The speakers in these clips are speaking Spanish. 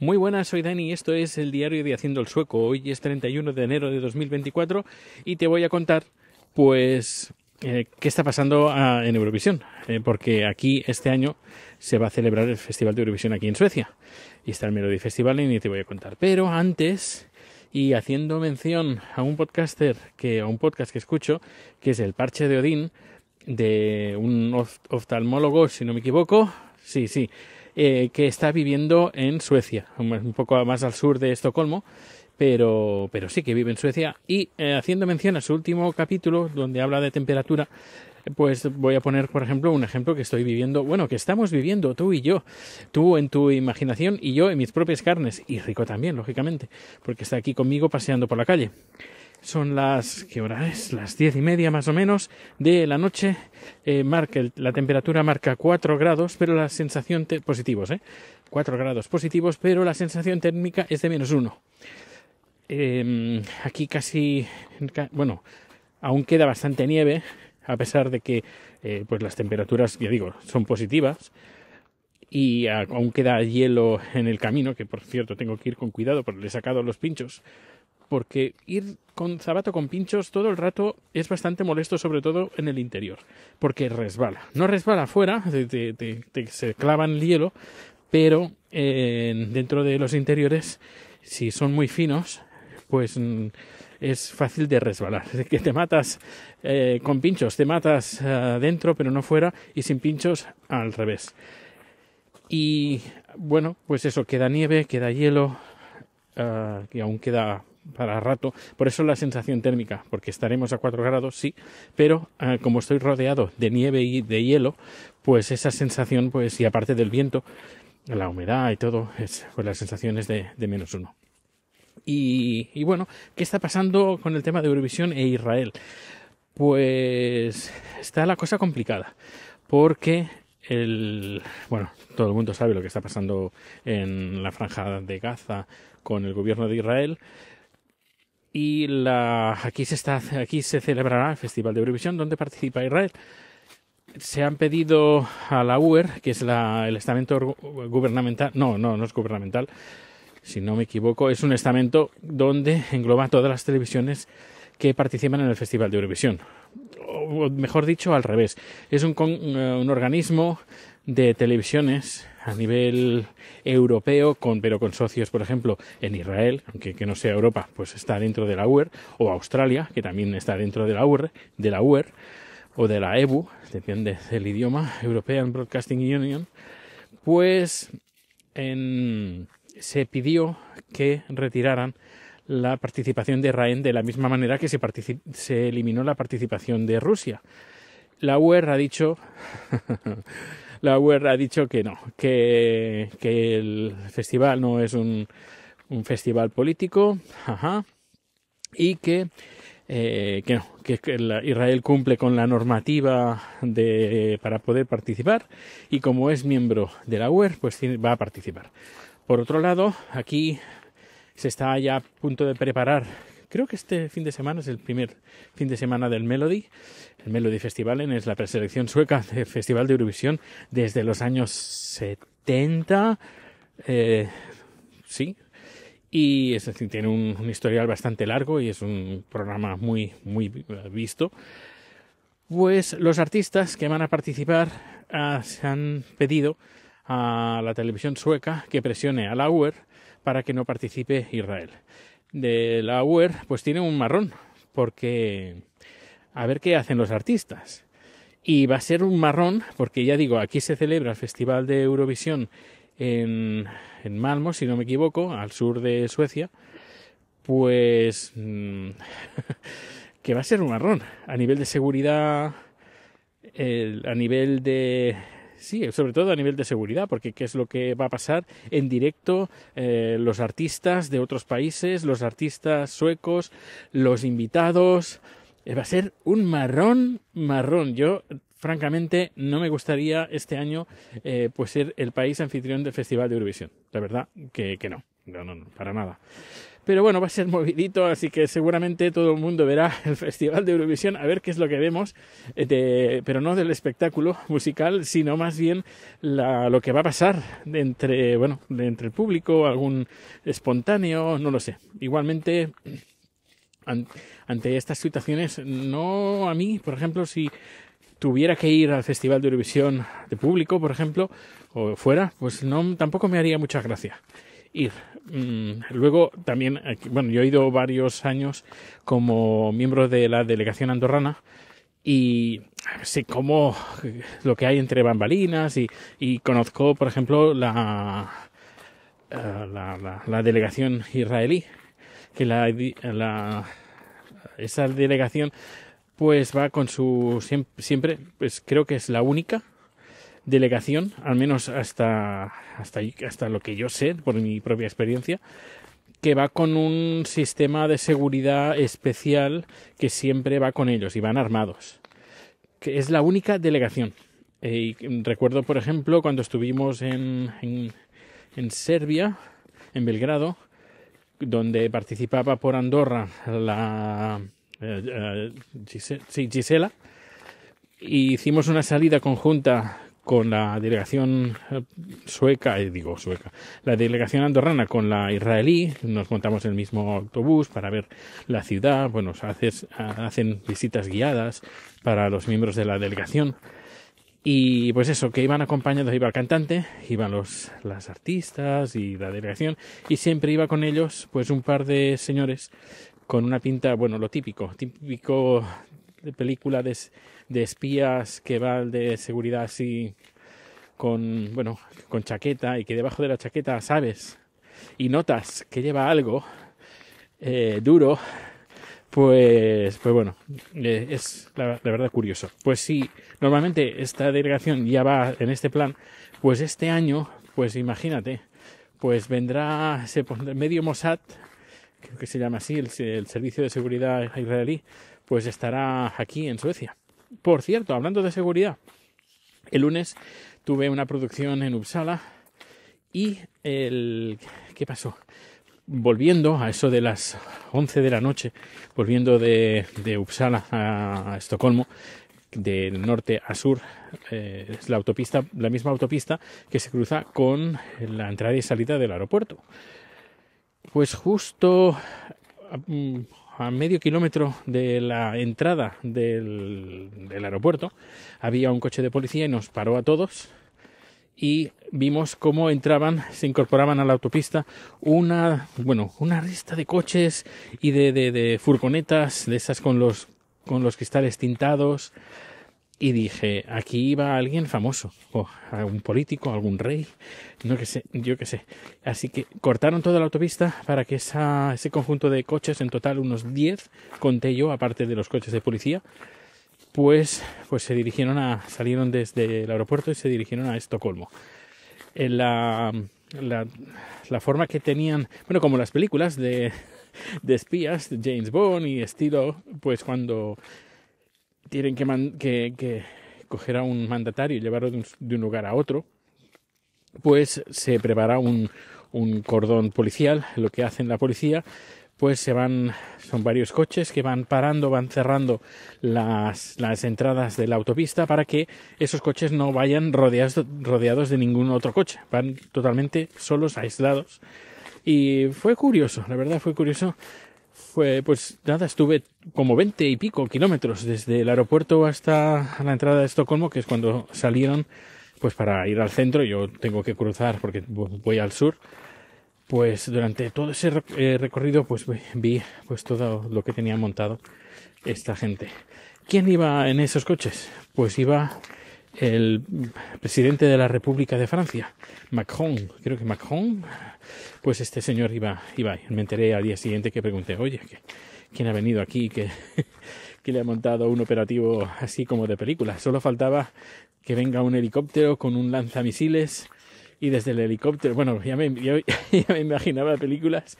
Muy buenas, soy Dani y esto es el diario de Haciendo el Sueco. Hoy es 31 de enero de 2024 y te voy a contar, pues, eh, qué está pasando ah, en Eurovisión. Eh, porque aquí este año se va a celebrar el Festival de Eurovisión aquí en Suecia. Y está el Melody Festival y te voy a contar. Pero antes, y haciendo mención a un podcaster, que, a un podcast que escucho, que es El Parche de Odín, de un oftalmólogo, si no me equivoco. Sí, sí eh, que está viviendo en Suecia, un poco más al sur de Estocolmo, pero, pero sí que vive en Suecia. Y eh, haciendo mención a su último capítulo, donde habla de temperatura, pues voy a poner, por ejemplo, un ejemplo que estoy viviendo, bueno, que estamos viviendo tú y yo, tú en tu imaginación y yo en mis propias carnes, y Rico también, lógicamente, porque está aquí conmigo paseando por la calle. Son las, ¿qué hora es? Las diez y media más o menos de la noche. Eh, marca, la temperatura marca 4 grados, pero la sensación positivos, ¿eh? grados positivos, pero la sensación térmica es de menos 1. Em, aquí casi, bueno, aún queda bastante nieve, a pesar de que eh, pues las temperaturas, ya digo, son positivas y aún queda hielo en el camino, que por cierto tengo que ir con cuidado porque le he sacado los pinchos porque ir con zapato con pinchos todo el rato es bastante molesto, sobre todo en el interior, porque resbala. No resbala afuera, se clava en se clavan el hielo, pero eh, dentro de los interiores, si son muy finos, pues mm, es fácil de resbalar. que te matas eh, con pinchos, te matas dentro pero no fuera y sin pinchos al revés. Y bueno, pues eso, queda nieve, queda hielo, que ah, aún queda para rato. Por eso la sensación térmica, porque estaremos a 4 grados, sí, pero ah, como estoy rodeado de nieve y de hielo, pues esa sensación, pues, y aparte del viento, la humedad y todo, es, pues las sensaciones de, de menos uno. Y, y, bueno, ¿qué está pasando con el tema de Eurovisión e Israel? Pues está la cosa complicada, porque el, bueno, todo el mundo sabe lo que está pasando en la franja de Gaza con el gobierno de Israel y la, aquí, se está, aquí se celebrará el Festival de Eurovisión donde participa Israel. Se han pedido a la UER, que es el estamento gubernamental, no, no, no es gubernamental, si no me equivoco, es un estamento donde engloba todas las televisiones que participan en el Festival de Eurovisión. O mejor dicho, al revés. Es un, eh, un organismo de televisiones a nivel europeo, pero con socios, por ejemplo, en Israel, aunque que no sea Europa, pues está dentro de la UER, o Australia, que también está dentro de la UER, de la UER o de la EBU, depende del idioma, European Broadcasting Union, pues se pidió que retiraran la participación de RAEN de la misma manera que se, se eliminó la participación de Rusia. La UER ha dicho la UER ha dicho que no, que, que el festival no es un, festival político, y que, eh, que Israel cumple con la normativa de, para poder participar y como es miembro de la UER, pues va a participar. Por otro lado, aquí se está ya a punto de preparar Creo que este fin de semana es el primer fin de semana del Melody. El Melody Festival es la preselección sueca del Festival de Eurovisión desde los años 70. Eh, sí. Y es decir, tiene un, historial bastante largo y es un programa muy, muy visto. Pues los artistas que van a participar ah, se han pedido a la televisión sueca que presione a la UER para que no participe Israel de la UER, pues tiene un marrón, porque a ver qué hacen los artistas. Y va a ser un marrón, porque ya digo, aquí se celebra el Festival de Eurovisión en, en Malmo, si no me equivoco, al sur de Suecia, pues mm, que va a ser un marrón. A nivel de seguridad, a nivel de sí, sobre todo a nivel de seguridad, porque qué es lo que va a pasar en directo eh, los artistas de otros países, los artistas suecos, los invitados. Eh, va a ser un marrón, marrón. Yo, francamente, no me gustaría este año eh, pues ser el país anfitrión del Festival de Eurovisión. La verdad que, que No, no, no, para nada. Pero bueno, va a ser movidito, así que seguramente todo el mundo verá el Festival de Eurovisión, a ver qué es lo que vemos, eh, pero no del espectáculo musical, sino más bien lo que va a pasar entre, bueno, entre el público, algún espontáneo, no lo sé. Igualmente, ante estas situaciones, no a mí, por ejemplo, si tuviera que ir al Festival de Eurovisión de público, por ejemplo, o fuera, pues no, tampoco me haría mucha gracia ir. Mm, luego también, bueno, yo he ido varios años como miembro de la delegación andorrana y sé cómo lo que hay entre bambalinas y, conozco, por ejemplo, eh, la, la, delegación israelí, que esa delegación pues va con su siempre pues creo que es la única delegación, al menos hasta, hasta, hasta lo que yo sé por mi propia experiencia, que va con un sistema de seguridad especial que siempre va con ellos y van armados. Que es la única delegación. Eh, recuerdo, por ejemplo, cuando estuvimos en, en, Serbia, en Belgrado, donde participaba por Andorra la eh, eh, Gisela, y hicimos una salida conjunta con la delegación eh, sueca, eh, digo sueca, la delegación andorrana con la israelí, nos montamos el mismo autobús para ver la ciudad, bueno, hacen visitas guiadas para los miembros de la delegación. Y pues eso, que iban acompañados, iba el cantante, iban los las artistas y la delegación, y siempre iba con ellos pues un par de señores con una pinta, bueno, lo típico, típico de película de, espías que va de seguridad así con, bueno, con chaqueta y que debajo de la chaqueta sabes y notas que lleva algo eh, duro, pues, pues bueno, eh, es la, verdad curioso. Pues si normalmente esta delegación ya va en este plan, pues este año, pues imagínate, pues vendrá, se medio Mossad, creo que se llama así, el servicio de seguridad israelí, pues estará aquí en Suecia. Por cierto, hablando de seguridad, el lunes tuve una producción en Uppsala y el... ¿Qué pasó? Volviendo a eso de las 11 de la noche, volviendo de, de Uppsala a Estocolmo, del norte a sur eh, es la autopista, la misma autopista que se cruza con la entrada y salida del aeropuerto. Pues justo mm, a medio kilómetro de la entrada del, aeropuerto, había un coche de policía y nos paró a todos y vimos cómo entraban, se incorporaban a la autopista una, bueno, una lista de coches y de, de, de furgonetas, de esas con los, con los cristales tintados, y dije, aquí iba alguien famoso, o algún político, algún rey, no que sé, yo qué sé. Así que cortaron toda la autopista para que ese conjunto de coches, en total unos 10, conté yo, aparte de los coches de policía, pues, pues se dirigieron a, salieron desde el aeropuerto y se dirigieron a Estocolmo. En la, la, la forma que tenían, bueno, como las películas de, de espías, James Bond y estilo, pues cuando tienen que, coger a un mandatario y llevarlo de un, lugar a otro, pues se prepara un, un, cordón policial. Lo que hacen la policía, pues se van, son varios coches que van parando, van cerrando las, las entradas de la autopista para que esos coches no vayan rodeados de ningún otro coche. Van totalmente solos, aislados. Y fue curioso, la verdad fue curioso fue, pues nada, estuve como 20 y pico kilómetros desde el aeropuerto hasta la entrada de Estocolmo, que es cuando salieron, pues para ir al centro, yo tengo que cruzar porque voy al sur. Pues durante todo ese eh, recorrido, pues vi pues todo lo que tenía montado esta gente. ¿Quién iba en esos coches? Pues iba el presidente de la República de Francia, Macron, creo que Macron, pues este señor iba, iba, me enteré al día siguiente que pregunté, oye, ¿quién ha venido aquí que, le ha montado un operativo así como de película? Solo faltaba que venga un helicóptero con un lanzamisiles y desde el helicóptero, bueno, ya me, me imaginaba películas,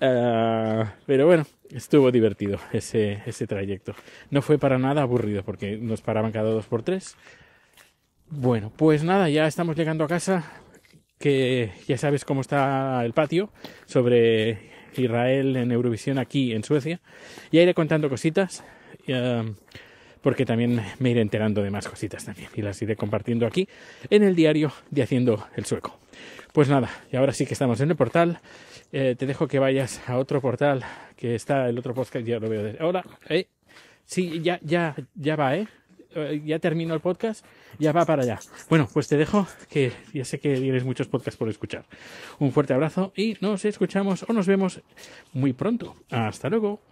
ah, pero bueno, estuvo divertido ese, ese trayecto. No fue para nada aburrido porque nos paraban cada dos por tres, bueno, pues nada, ya estamos llegando a casa, que ya sabes cómo está el patio sobre Israel en Eurovisión aquí en Suecia. Ya iré contando cositas, porque también me iré enterando de más cositas también y las iré compartiendo aquí en el diario de Haciendo el Sueco. Pues nada, y ahora sí que estamos en el portal. Eh, te dejo que vayas a otro portal que está el otro podcast, ya lo veo. Desde... Ahora, eh. Sí, ya, ya, ya va, ¿eh? Eh, ya terminó el podcast, ya va para allá. Bueno, pues te dejo, que ya sé que tienes muchos podcasts por escuchar. Un fuerte abrazo y nos escuchamos o nos vemos muy pronto. Hasta luego.